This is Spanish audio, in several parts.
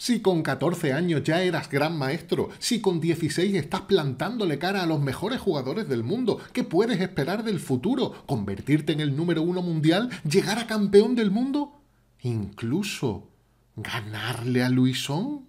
Si con 14 años ya eras gran maestro, si con 16 estás plantándole cara a los mejores jugadores del mundo, ¿qué puedes esperar del futuro? ¿Convertirte en el número uno mundial? ¿Llegar a campeón del mundo? ¿Incluso ganarle a Luisón?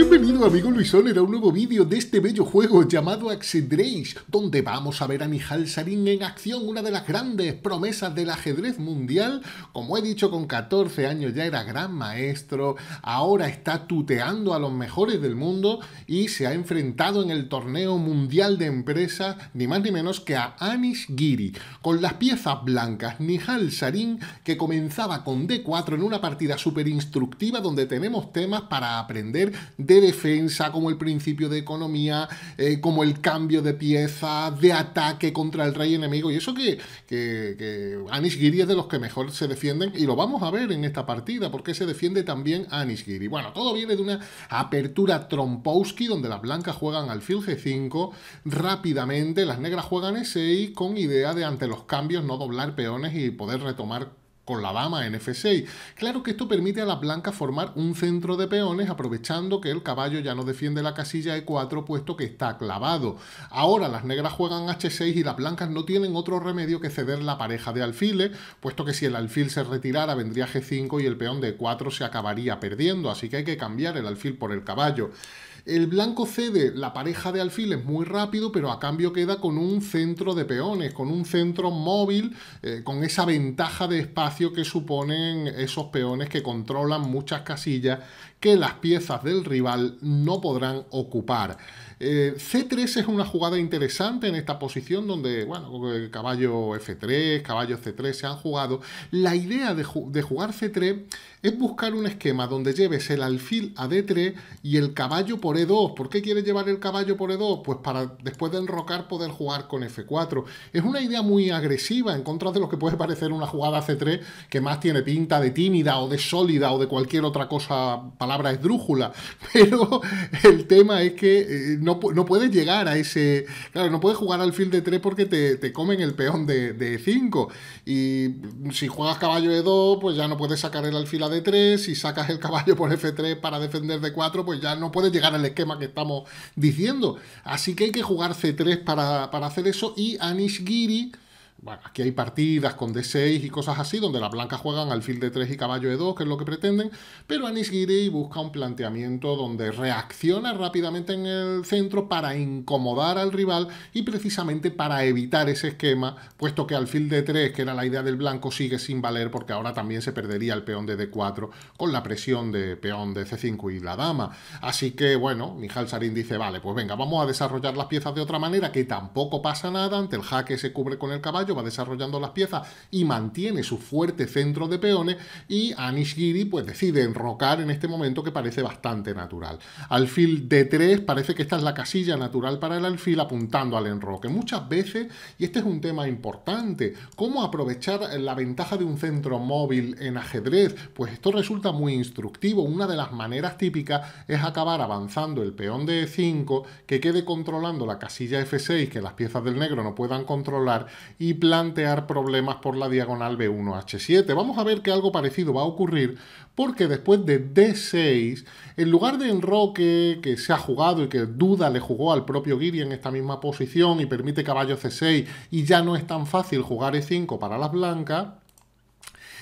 Bienvenido amigo Soler a un nuevo vídeo de este bello juego llamado Race, donde vamos a ver a Nihal Sarin en acción, una de las grandes promesas del ajedrez mundial. Como he dicho, con 14 años ya era gran maestro, ahora está tuteando a los mejores del mundo y se ha enfrentado en el torneo mundial de empresas ni más ni menos que a Anish Giri. Con las piezas blancas, Nihal Sarin, que comenzaba con D4 en una partida súper instructiva donde tenemos temas para aprender de defensa, como el principio de economía, eh, como el cambio de pieza, de ataque contra el rey enemigo. Y eso que, que, que es de los que mejor se defienden, y lo vamos a ver en esta partida, porque se defiende también Giri. Bueno, todo viene de una apertura Trompowski, donde las blancas juegan alfil G5 rápidamente, las negras juegan E6 con idea de ante los cambios no doblar peones y poder retomar con la dama en f6. Claro que esto permite a las blancas formar un centro de peones aprovechando que el caballo ya no defiende la casilla e4 puesto que está clavado. Ahora las negras juegan h6 y las blancas no tienen otro remedio que ceder la pareja de alfiles, puesto que si el alfil se retirara vendría g5 y el peón de 4 se acabaría perdiendo, así que hay que cambiar el alfil por el caballo. El blanco cede la pareja de alfiles muy rápido, pero a cambio queda con un centro de peones, con un centro móvil, eh, con esa ventaja de espacio que suponen esos peones que controlan muchas casillas que las piezas del rival no podrán ocupar. Eh, C3 es una jugada interesante en esta posición donde, bueno, caballo F3, caballo C3 se han jugado. La idea de, de jugar C3 es buscar un esquema donde lleves el alfil a D3 y el caballo por E2. ¿Por qué quieres llevar el caballo por E2? Pues para después de enrocar poder jugar con F4. Es una idea muy agresiva en contra de lo que puede parecer una jugada C3 que más tiene pinta de tímida o de sólida o de cualquier otra cosa, palabra esdrújula. Pero el tema es que eh, no, puedes llegar a ese... Claro, no puedes jugar alfil de 3 porque te, comen el peón de, de 5. Y si juegas caballo E2, pues ya no puedes sacar el alfil a de 3, y sacas el caballo por F3 para defender de 4, pues ya no puedes llegar al esquema que estamos diciendo. Así que hay que jugar C3 para, para hacer eso y Anish Giri bueno, aquí hay partidas con D6 y cosas así, donde las blancas juegan alfil de 3 y caballo de 2, que es lo que pretenden, pero Giri busca un planteamiento donde reacciona rápidamente en el centro para incomodar al rival y precisamente para evitar ese esquema, puesto que alfil de 3, que era la idea del blanco, sigue sin valer porque ahora también se perdería el peón de D4 con la presión de peón de C5 y la dama. Así que, bueno, Mijal Sarin dice, vale, pues venga, vamos a desarrollar las piezas de otra manera, que tampoco pasa nada, ante el jaque se cubre con el caballo, va desarrollando las piezas y mantiene su fuerte centro de peones y Anishgiri pues decide enrocar en este momento que parece bastante natural. Alfil D3 parece que esta es la casilla natural para el alfil apuntando al enroque. Muchas veces, y este es un tema importante, cómo aprovechar la ventaja de un centro móvil en ajedrez, pues esto resulta muy instructivo. Una de las maneras típicas es acabar avanzando el peón de 5 que quede controlando la casilla F6 que las piezas del negro no puedan controlar y plantear problemas por la diagonal B1H7. Vamos a ver que algo parecido va a ocurrir porque después de D6, en lugar de enroque que se ha jugado y que duda le jugó al propio Giri en esta misma posición y permite caballo C6 y ya no es tan fácil jugar E5 para las blancas,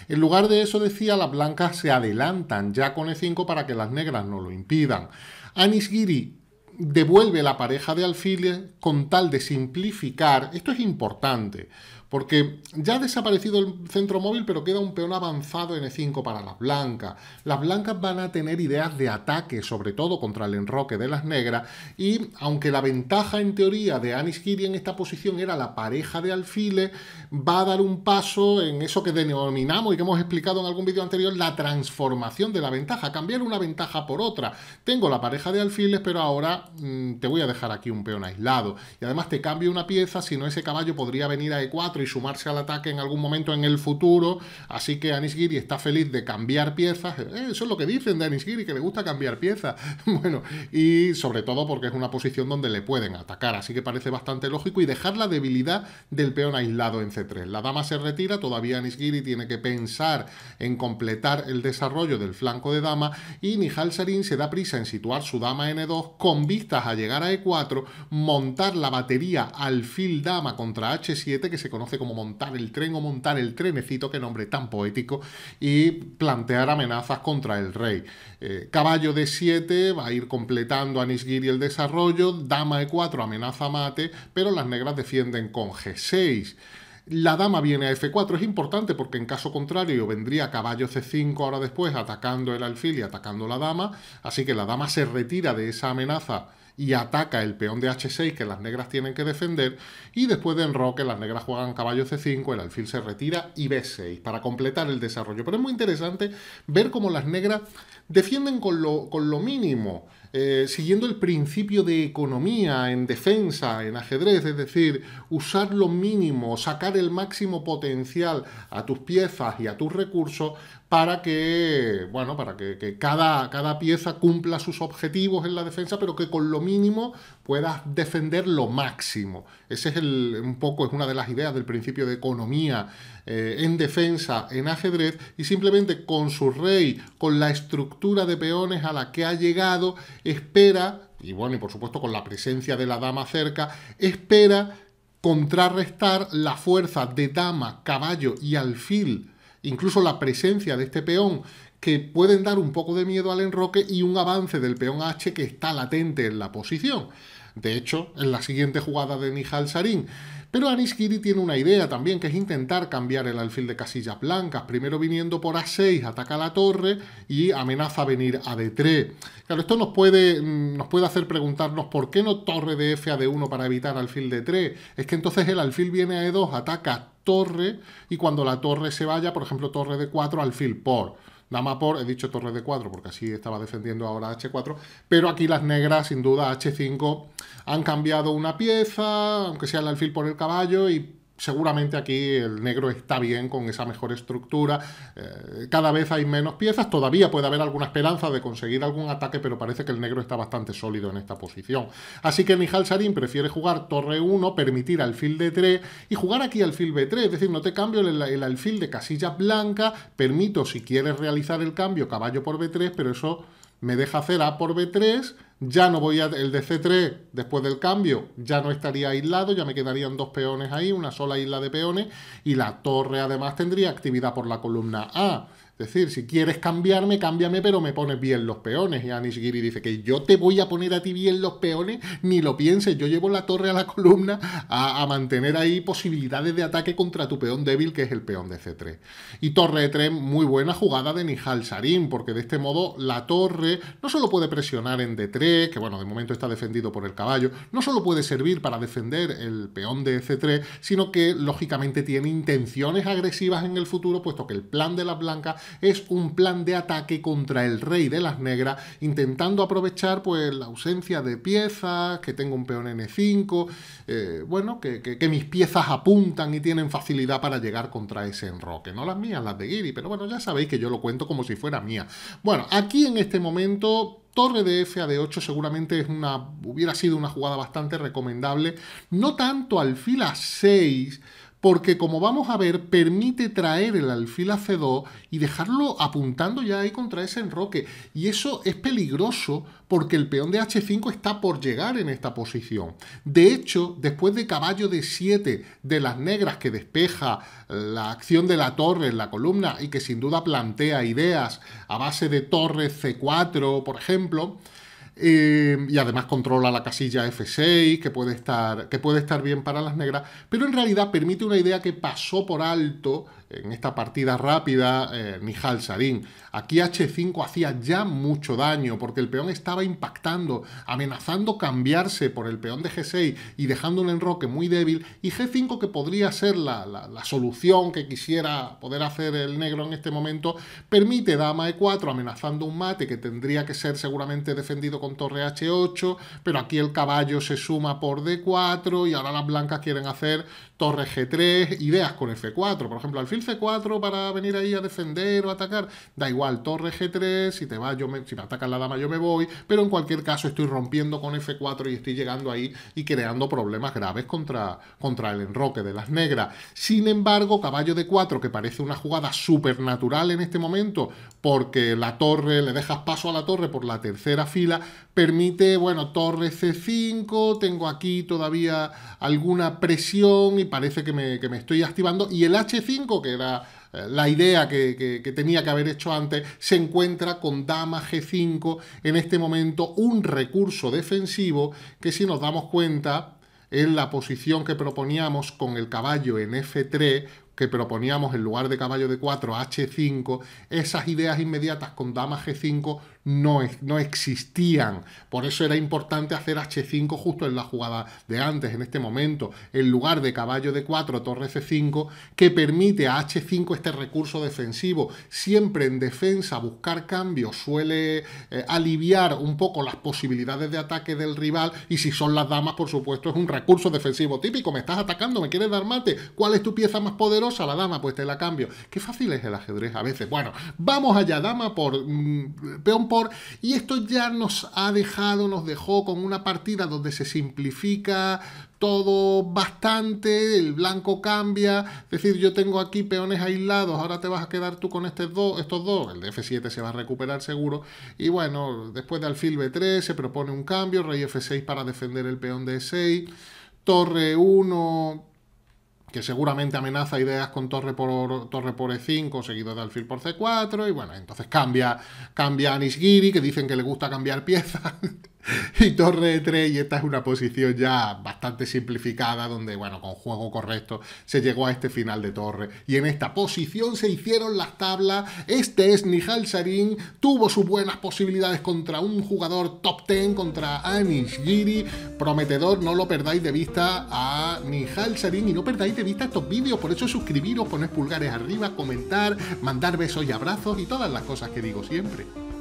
en lugar de eso decía, las blancas se adelantan ya con E5 para que las negras no lo impidan. Giri devuelve la pareja de alfiles con tal de simplificar. Esto es importante, porque ya ha desaparecido el centro móvil, pero queda un peón avanzado en E5 para las blancas. Las blancas van a tener ideas de ataque, sobre todo contra el enroque de las negras, y aunque la ventaja en teoría de Anis en esta posición era la pareja de alfiles, va a dar un paso en eso que denominamos y que hemos explicado en algún vídeo anterior, la transformación de la ventaja, cambiar una ventaja por otra. Tengo la pareja de alfiles, pero ahora Mm, te voy a dejar aquí un peón aislado. Y además te cambio una pieza, si no ese caballo podría venir a E4 y sumarse al ataque en algún momento en el futuro. Así que Giri está feliz de cambiar piezas. Eh, eso es lo que dicen de Giri, que le gusta cambiar piezas. bueno, y sobre todo porque es una posición donde le pueden atacar. Así que parece bastante lógico. Y dejar la debilidad del peón aislado en C3. La dama se retira, todavía Giri tiene que pensar en completar el desarrollo del flanco de dama. Y Nihal Sarin se da prisa en situar su dama en e 2 con a llegar a E4, montar la batería alfil dama contra H7, que se conoce como montar el tren o montar el trenecito, que nombre tan poético, y plantear amenazas contra el rey. Eh, caballo D7 va a ir completando a y el desarrollo, dama E4 amenaza mate, pero las negras defienden con G6. La dama viene a f4, es importante porque en caso contrario vendría caballo c5 ahora después atacando el alfil y atacando la dama, así que la dama se retira de esa amenaza y ataca el peón de h6 que las negras tienen que defender y después de enroque las negras juegan caballo c5, el alfil se retira y b6 para completar el desarrollo. Pero es muy interesante ver cómo las negras defienden con lo, con lo mínimo eh, siguiendo el principio de economía en defensa, en ajedrez, es decir, usar lo mínimo, sacar el máximo potencial a tus piezas y a tus recursos para que, bueno, para que, cada, cada pieza cumpla sus objetivos en la defensa, pero que con lo mínimo puedas defender lo máximo. Ese es un poco, es una de las ideas del principio de economía eh, en defensa, en ajedrez, y simplemente con su rey, con la estructura de peones a la que ha llegado espera, y bueno, y por supuesto con la presencia de la dama cerca, espera contrarrestar la fuerza de dama, caballo y alfil, incluso la presencia de este peón, que pueden dar un poco de miedo al enroque y un avance del peón H que está latente en la posición. De hecho, en la siguiente jugada de Nihal Sarin, pero Anishkiri tiene una idea también, que es intentar cambiar el alfil de casillas blancas, primero viniendo por A6, ataca la torre y amenaza venir a D3. Claro, esto nos puede, mm, nos puede hacer preguntarnos por qué no torre de F a D1 para evitar alfil de 3 Es que entonces el alfil viene a E2, ataca torre y cuando la torre se vaya, por ejemplo, torre de 4 alfil por dama por, he dicho torre de 4 porque así estaba defendiendo ahora H4, pero aquí las negras sin duda H5 han cambiado una pieza, aunque sea el alfil por el caballo y seguramente aquí el negro está bien con esa mejor estructura. Eh, cada vez hay menos piezas, todavía puede haber alguna esperanza de conseguir algún ataque, pero parece que el negro está bastante sólido en esta posición. Así que Nihal Sarin prefiere jugar torre 1, permitir alfil de 3 y jugar aquí alfil B3, es decir, no te cambio el, el alfil de casilla blanca, permito si quieres realizar el cambio caballo por B3, pero eso me deja hacer A por B3, ya no voy a... El de C3, después del cambio, ya no estaría aislado, ya me quedarían dos peones ahí, una sola isla de peones, y la torre además tendría actividad por la columna A. Es decir, si quieres cambiarme, cámbiame, pero me pones bien los peones. Y Giri dice que yo te voy a poner a ti bien los peones, ni lo pienses. Yo llevo la torre a la columna a, mantener ahí posibilidades de ataque contra tu peón débil, que es el peón de C3. Y torre E3, muy buena jugada de Nihal Sarim, porque de este modo la torre no solo puede presionar en D3, que bueno, de momento está defendido por el caballo, no solo puede servir para defender el peón de C3, sino que lógicamente tiene intenciones agresivas en el futuro, puesto que el plan de las blancas es un plan de ataque contra el rey de las negras, intentando aprovechar pues la ausencia de piezas, que tengo un peón n5, eh, bueno, que, mis piezas apuntan y tienen facilidad para llegar contra ese enroque. No las mías, las de Giri, pero bueno, ya sabéis que yo lo cuento como si fuera mía. Bueno, aquí en este momento torre de F a D8 seguramente es una, hubiera sido una jugada bastante recomendable, no tanto al fila 6, porque como vamos a ver, permite traer el alfil a C2 y dejarlo apuntando ya ahí contra ese enroque. Y eso es peligroso porque el peón de H5 está por llegar en esta posición. De hecho, después de caballo de 7 de las negras que despeja eh, la acción de la torre en la columna y que sin duda plantea ideas a base de torre C4, por ejemplo, Em, y además controla la casilla F6, que puede, estar, que puede estar bien para las negras, pero en realidad permite una idea que pasó por alto en esta partida rápida nijal eh, Nihal Sarin. Aquí H5 hacía ya mucho daño porque el peón estaba impactando, amenazando cambiarse por el peón de G6 y dejando un enroque muy débil. Y G5 que podría ser la, la solución que quisiera poder hacer el negro en este momento, permite dama E4 amenazando un mate que tendría que ser seguramente defendido con torre H8, pero aquí el caballo se suma por D4 y ahora las blancas quieren hacer torre G3, ideas con F4, por ejemplo, alfil C4 para venir ahí a defender o atacar, da igual, torre G3, si te va, yo me, si me atacan la dama yo me voy, pero en cualquier caso estoy rompiendo con F4 y estoy llegando ahí y creando problemas graves contra, contra el enroque de las negras. Sin embargo, caballo d 4, que parece una jugada supernatural en este momento, porque la torre, le dejas paso a la torre por la tercera fila, permite, bueno, torre C5, tengo aquí todavía alguna presión parece que me, estoy activando. Y el H5, que era eh, la idea que, que, tenía que haber hecho antes, se encuentra con dama G5 en este momento un recurso defensivo que si nos damos cuenta en la posición que proponíamos con el caballo en F3 que proponíamos en lugar de caballo de 4 H5, esas ideas inmediatas con dama G5 no, no existían. Por eso era importante hacer H5 justo en la jugada de antes, en este momento, en lugar de caballo de 4 torre C5, que permite a H5 este recurso defensivo. Siempre en defensa buscar cambios suele eh, aliviar un poco las posibilidades de ataque del rival y si son las damas, por supuesto, es un recurso defensivo típico. Me estás atacando, me quieres dar mate. ¿Cuál es tu pieza más poderosa? A la dama, pues te la cambio. Qué fácil es el ajedrez a veces. Bueno, vamos allá, dama por mm, peón por. Y esto ya nos ha dejado, nos dejó con una partida donde se simplifica todo bastante, el blanco cambia, es decir, yo tengo aquí peones aislados, ahora te vas a quedar tú con estos dos, estos dos, el de F7 se va a recuperar seguro, y bueno, después de alfil B3 se propone un cambio, rey F6 para defender el peón e 6 torre 1 que seguramente amenaza ideas con torre por, torre por e5, seguido de alfil por c4, y bueno, entonces cambia, cambia a Nishgiri, que dicen que le gusta cambiar piezas. y torre de 3 y esta es una posición ya bastante simplificada donde, bueno, con juego correcto se llegó a este final de torre y en esta posición se hicieron las tablas, este es Nihal Sarin, tuvo sus buenas posibilidades contra un jugador top 10 contra Anish Giri, prometedor, no lo perdáis de vista a Nihal Sarin y no perdáis de vista estos vídeos, por eso suscribiros, poner pulgares arriba, comentar, mandar besos y abrazos y todas las cosas que digo siempre.